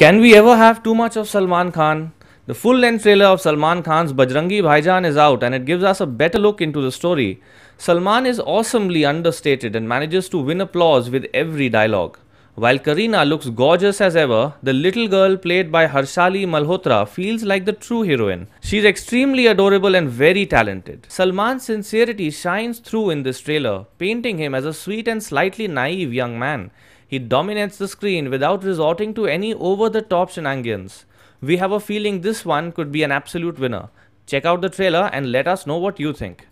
Can we ever have too much of Salman Khan? The full length trailer of Salman Khan's Bajrangi Bhaijaan is out and it gives us a better look into the story. Salman is awesomely understated and manages to win applause with every dialogue. While Karina looks gorgeous as ever, the little girl played by Harshali Malhotra feels like the true heroine. She's extremely adorable and very talented. Salman's sincerity shines through in this trailer, painting him as a sweet and slightly naive young man. He dominates the screen without resorting to any over the top shenanigans. We have a feeling this one could be an absolute winner. Check out the trailer and let us know what you think.